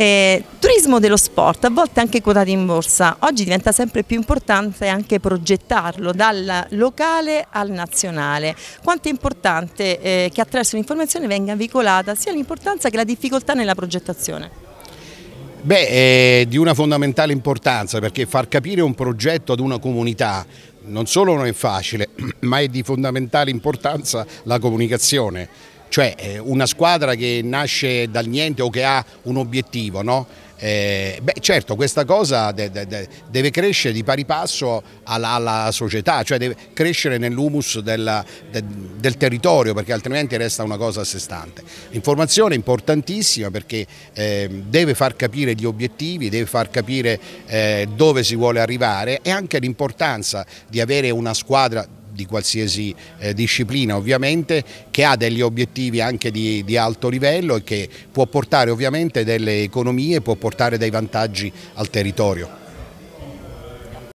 Eh, turismo dello sport, a volte anche quotato in borsa, oggi diventa sempre più importante anche progettarlo dal locale al nazionale. Quanto è importante eh, che attraverso l'informazione venga veicolata sia l'importanza che la difficoltà nella progettazione? Beh, è di una fondamentale importanza perché far capire un progetto ad una comunità non solo non è facile, ma è di fondamentale importanza la comunicazione cioè eh, una squadra che nasce dal niente o che ha un obiettivo, no? Eh, beh, certo, questa cosa de de deve crescere di pari passo alla, alla società, cioè deve crescere nell'humus del, de del, territorio, perché altrimenti resta una cosa a sé stante. informazione importantissima perché eh, deve far capire gli obiettivi, deve far capire eh, dove si vuole arrivare e anche l'importanza di avere una squadra di qualsiasi eh, disciplina ovviamente, che ha degli obiettivi anche di, di, alto livello e che può portare ovviamente delle economie, può portare dei vantaggi al territorio.